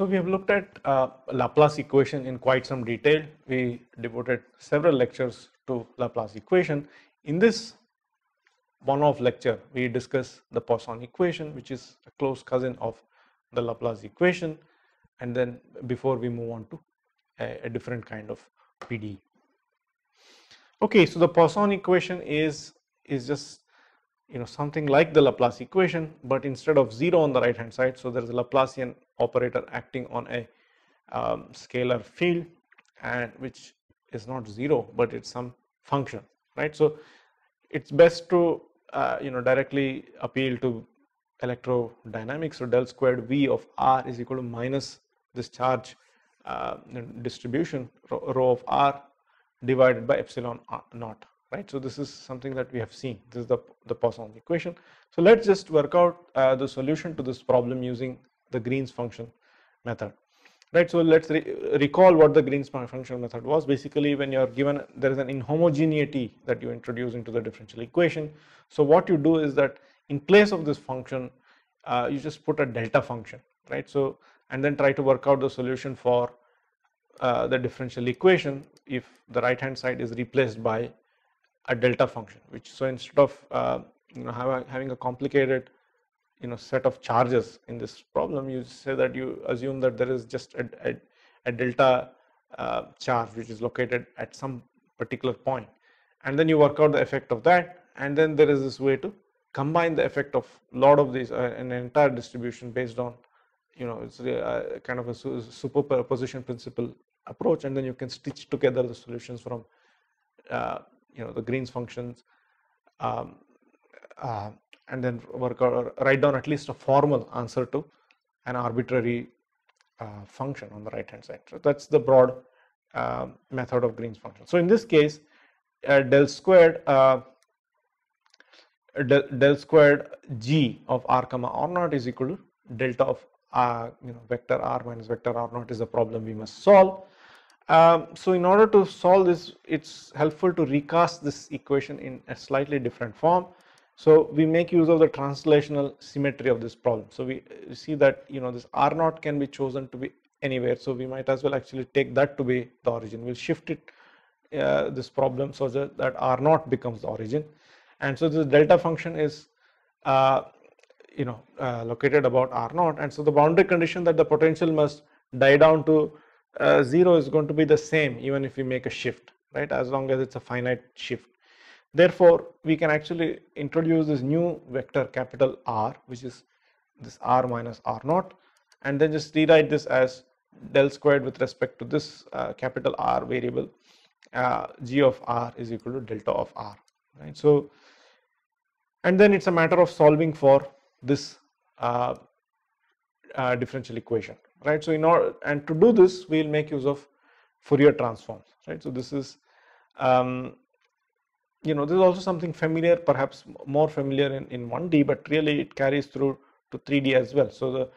So we have looked at uh, Laplace equation in quite some detail. We devoted several lectures to Laplace equation. In this one-off lecture, we discuss the Poisson equation, which is a close cousin of the Laplace equation. And then before we move on to a, a different kind of PDE. Okay, so the Poisson equation is, is just you know something like the Laplace equation, but instead of zero on the right hand side, so there is a Laplacian operator acting on a um, scalar field, and which is not zero, but it's some function, right? So it's best to uh, you know directly appeal to electrodynamics. So del squared V of R is equal to minus this charge uh, distribution rho, rho of R divided by epsilon naught right? So this is something that we have seen. This is the, the Poisson equation. So let's just work out uh, the solution to this problem using the Green's function method, right? So let's re recall what the Green's function method was. Basically, when you're given, there is an inhomogeneity that you introduce into the differential equation. So what you do is that in place of this function, uh, you just put a delta function, right? So, and then try to work out the solution for uh, the differential equation if the right hand side is replaced by a delta function which so instead of uh, you know a, having a complicated you know set of charges in this problem you say that you assume that there is just a, a, a delta uh, charge which is located at some particular point and then you work out the effect of that and then there is this way to combine the effect of lot of these uh, an entire distribution based on you know it's a, uh, a kind of a superposition principle approach and then you can stitch together the solutions from uh, you know the Green's functions, um, uh, and then work or write down at least a formal answer to an arbitrary uh, function on the right hand side. So that's the broad uh, method of Green's function. So in this case, uh, del squared uh, del, del, squared g of r comma r naught is equal to delta of uh, you know vector r minus vector r naught is a problem we must solve. Um, so in order to solve this, it's helpful to recast this equation in a slightly different form. So we make use of the translational symmetry of this problem. So we see that you know this R naught can be chosen to be anywhere. So we might as well actually take that to be the origin. We'll shift it uh, this problem so that, that R naught becomes the origin. And so this delta function is uh, you know uh, located about R naught. And so the boundary condition that the potential must die down to uh, 0 is going to be the same even if we make a shift, right? As long as it's a finite shift. Therefore, we can actually introduce this new vector capital R, which is this R minus R naught, and then just rewrite this as del squared with respect to this uh, capital R variable, uh, G of R is equal to delta of R, right? So, and then it's a matter of solving for this uh, uh differential equation, right? So in order and to do this, we'll make use of Fourier transforms, right? So this is, um, you know, this is also something familiar, perhaps more familiar in, in 1D, but really it carries through to 3D as well. So the,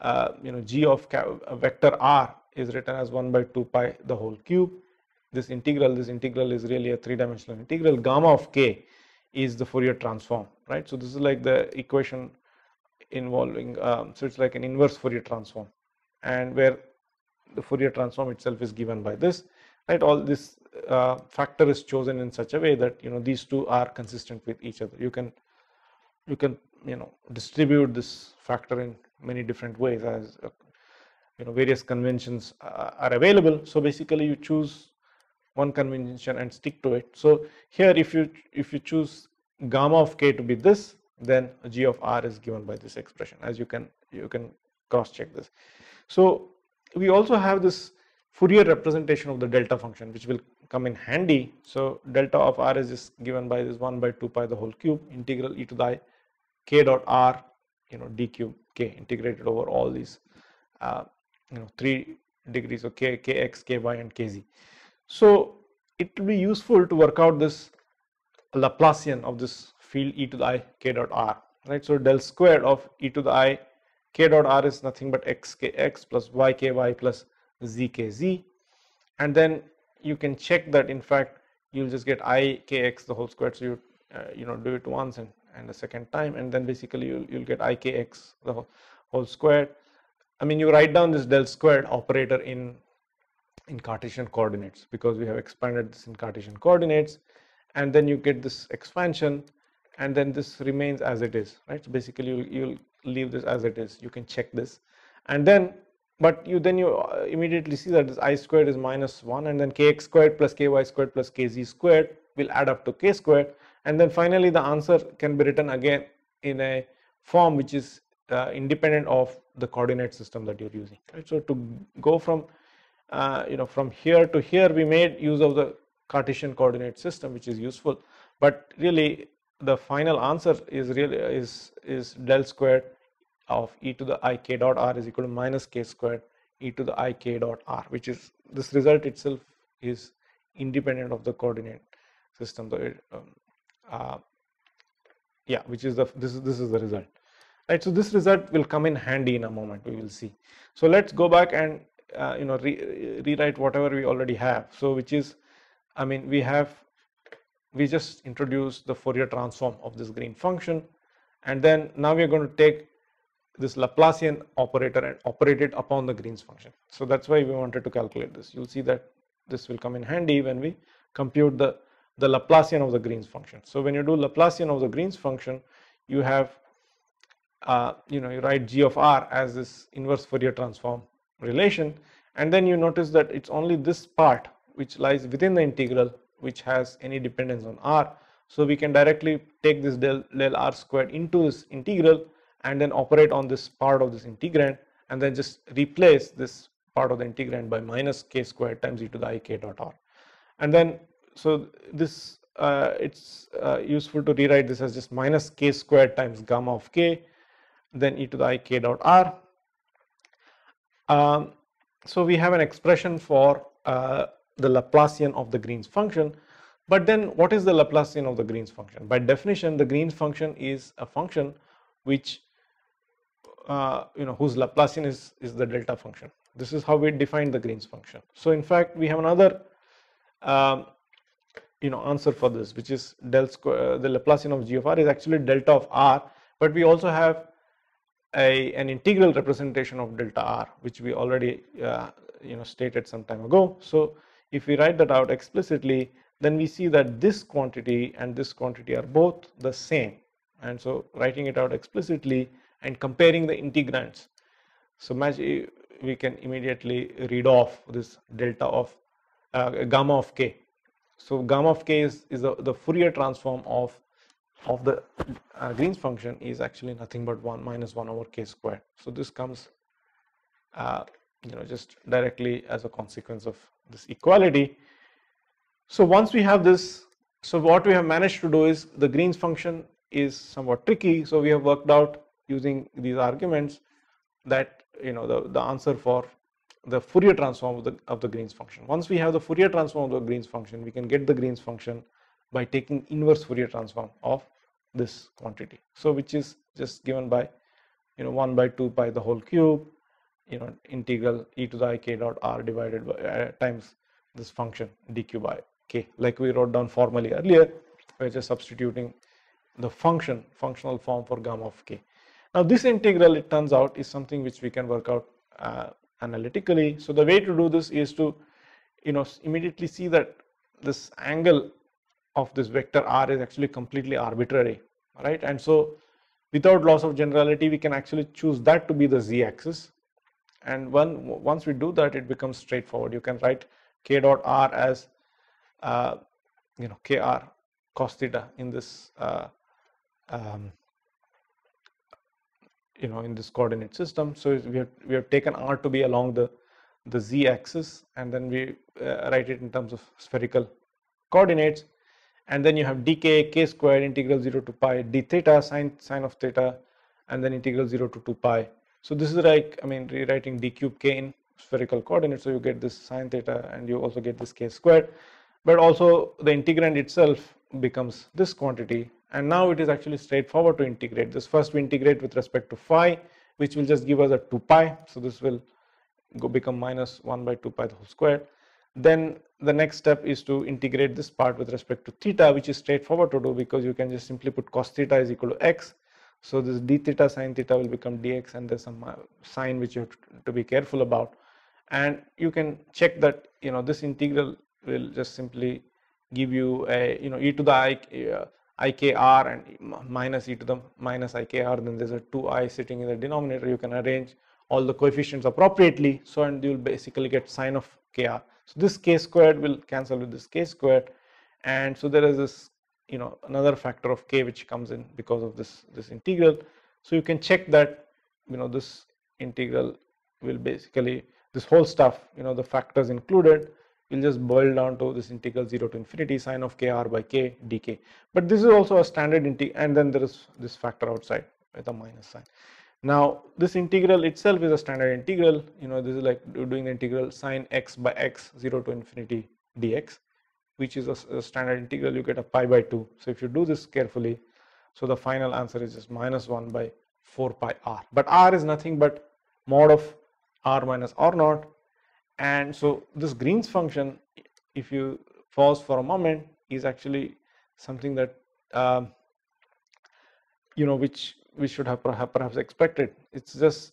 uh, you know, g of uh, vector r is written as 1 by 2 pi the whole cube. This integral, this integral is really a three-dimensional integral. Gamma of k is the Fourier transform, right? So this is like the equation involving, um, so it's like an inverse Fourier transform and where the Fourier transform itself is given by this right all this uh, factor is chosen in such a way that you know these two are consistent with each other you can you can you know distribute this factor in many different ways as uh, you know various conventions uh, are available so basically you choose one convention and stick to it so here if you if you choose gamma of k to be this then g of r is given by this expression as you can you can cross check this so we also have this Fourier representation of the delta function which will come in handy. So delta of r is just given by this 1 by 2 pi the whole cube integral e to the k dot r you know d cube k integrated over all these uh, you know 3 degrees of k, kx, ky and kz. So it will be useful to work out this Laplacian of this field e to the i k dot r right. So del squared of e to the i k dot r is nothing but xkx plus yky plus zkz and then you can check that in fact you'll just get ikx the whole squared so you uh, you know do it once and and the second time and then basically you'll, you'll get ikx the whole, whole squared i mean you write down this del squared operator in in cartesian coordinates because we have expanded this in cartesian coordinates and then you get this expansion and then this remains as it is right so basically you'll, you'll leave this as it is you can check this and then but you then you uh, immediately see that this i squared is minus 1 and then kx squared plus ky squared plus kz squared will add up to k squared and then finally the answer can be written again in a form which is uh, independent of the coordinate system that you're using right so to go from uh, you know from here to here we made use of the Cartesian coordinate system which is useful but really the final answer is really is is del squared of e to the i k dot r is equal to minus k squared e to the i k dot r which is this result itself is independent of the coordinate system so it, um, uh, yeah which is the this is this is the result right so this result will come in handy in a moment we will see so let's go back and uh, you know re rewrite whatever we already have so which is i mean we have we just introduce the Fourier transform of this green function and then now we are going to take this Laplacian operator and operate it upon the Green's function. So that's why we wanted to calculate this. You'll see that this will come in handy when we compute the, the Laplacian of the Green's function. So when you do Laplacian of the Green's function, you have, uh, you know, you write g of r as this inverse Fourier transform relation. And then you notice that it's only this part which lies within the integral which has any dependence on r. So we can directly take this del, del r squared into this integral and then operate on this part of this integrand and then just replace this part of the integrand by minus k squared times e to the i k dot r. And then so this uh, it's uh, useful to rewrite this as just minus k squared times gamma of k then e to the i k dot r. Um, so we have an expression for uh, the Laplacian of the Green's function. But then what is the Laplacian of the Green's function? By definition, the Green's function is a function which uh, you know whose Laplacian is, is the delta function. This is how we define the Green's function. So in fact, we have another um, you know answer for this, which is del square, uh, the Laplacian of g of r is actually delta of r, but we also have a, an integral representation of delta r, which we already uh, you know stated some time ago. So if we write that out explicitly, then we see that this quantity and this quantity are both the same. And so writing it out explicitly and comparing the integrands. So eh, we can immediately read off this delta of uh, gamma of k. So gamma of k is, is the, the Fourier transform of of the uh, Green's function is actually nothing but 1 minus 1 over k squared. So this comes, uh, you know, just directly as a consequence of this equality. So once we have this, so what we have managed to do is the Green's function is somewhat tricky. So we have worked out using these arguments that you know the, the answer for the Fourier transform of the, of the Green's function. Once we have the Fourier transform of the Green's function, we can get the Green's function by taking inverse Fourier transform of this quantity. So which is just given by you know 1 by 2 pi the whole cube you know integral e to the i k dot r divided by uh, times this function dq by k like we wrote down formally earlier we're just substituting the function functional form for gamma of k now this integral it turns out is something which we can work out uh, analytically so the way to do this is to you know immediately see that this angle of this vector r is actually completely arbitrary right and so without loss of generality we can actually choose that to be the z axis and when, once we do that, it becomes straightforward. You can write k dot r as, uh, you know, kr cos theta in this, uh, um, you know, in this coordinate system. So we have, we have taken r to be along the, the z axis and then we uh, write it in terms of spherical coordinates. And then you have dk k squared integral 0 to pi d theta sine, sine of theta and then integral 0 to 2 pi so this is like, I mean, rewriting d cube k in spherical coordinates. So you get this sine theta and you also get this k squared. But also the integrand itself becomes this quantity. And now it is actually straightforward to integrate this. First we integrate with respect to phi, which will just give us a 2 pi. So this will go become minus 1 by 2 pi the whole square. Then the next step is to integrate this part with respect to theta, which is straightforward to do because you can just simply put cos theta is equal to x so this d theta sine theta will become dx and there's some uh, sign which you have to be careful about. And you can check that you know this integral will just simply give you a you know e to the i, uh, ikr and minus e to the minus ikr then there's a 2i sitting in the denominator you can arrange all the coefficients appropriately so and you'll basically get sine of kr. So this k squared will cancel with this k squared and so there is this you know another factor of k which comes in because of this this integral so you can check that you know this integral will basically this whole stuff you know the factors included will just boil down to this integral 0 to infinity sine of kr by k dk but this is also a standard integral and then there is this factor outside with a minus sign now this integral itself is a standard integral you know this is like doing the integral sine x by x 0 to infinity dx which is a, a standard integral, you get a pi by 2. So if you do this carefully, so the final answer is just minus 1 by 4 pi r. But r is nothing but mod of r minus r naught. And so this Green's function, if you pause for a moment, is actually something that uh, you know which we should have perhaps expected. It's just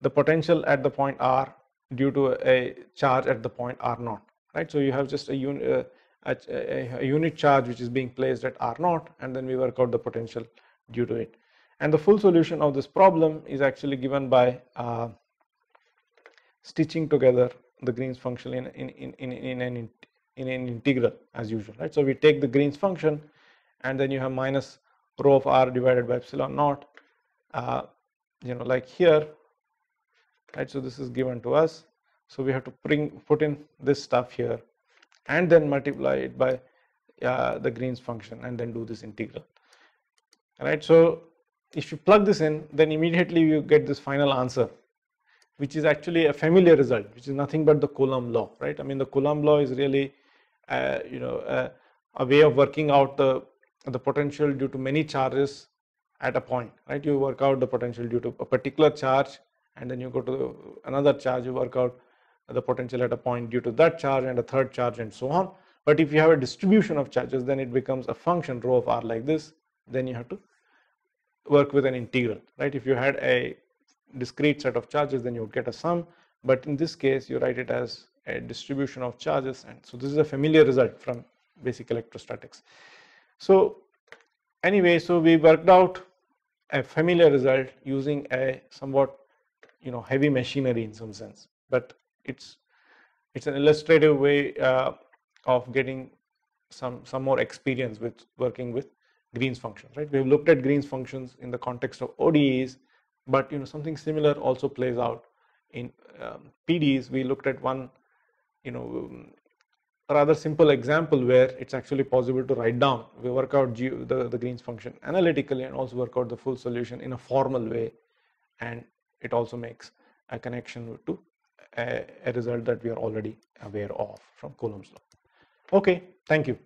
the potential at the point r due to a charge at the point r naught, right? So you have just a unit. Uh, a, a, a unit charge which is being placed at R 0 and then we work out the potential due to it. And the full solution of this problem is actually given by uh, stitching together the Green's function in, in, in, in, in, an, in an integral as usual, right. So, we take the Green's function and then you have minus rho of r divided by epsilon naught, uh, you know like here, right. So, this is given to us. So, we have to bring put in this stuff here and then multiply it by uh, the Green's function and then do this integral right so if you plug this in then immediately you get this final answer which is actually a familiar result which is nothing but the Coulomb law right I mean the Coulomb law is really uh, you know uh, a way of working out the the potential due to many charges at a point right you work out the potential due to a particular charge and then you go to another charge you work out the potential at a point due to that charge and a third charge and so on. But if you have a distribution of charges, then it becomes a function rho of r like this. Then you have to work with an integral, right? If you had a discrete set of charges, then you would get a sum. But in this case, you write it as a distribution of charges. And so this is a familiar result from basic electrostatics. So anyway, so we worked out a familiar result using a somewhat, you know, heavy machinery in some sense. But it's it's an illustrative way uh, of getting some some more experience with working with Green's functions, right? We've looked at Green's functions in the context of ODEs, but you know something similar also plays out in um, PDEs. We looked at one, you know, a um, rather simple example where it's actually possible to write down. We work out G, the the Green's function analytically and also work out the full solution in a formal way, and it also makes a connection to a, result that we are already aware of from Coulomb's law. Okay, thank you.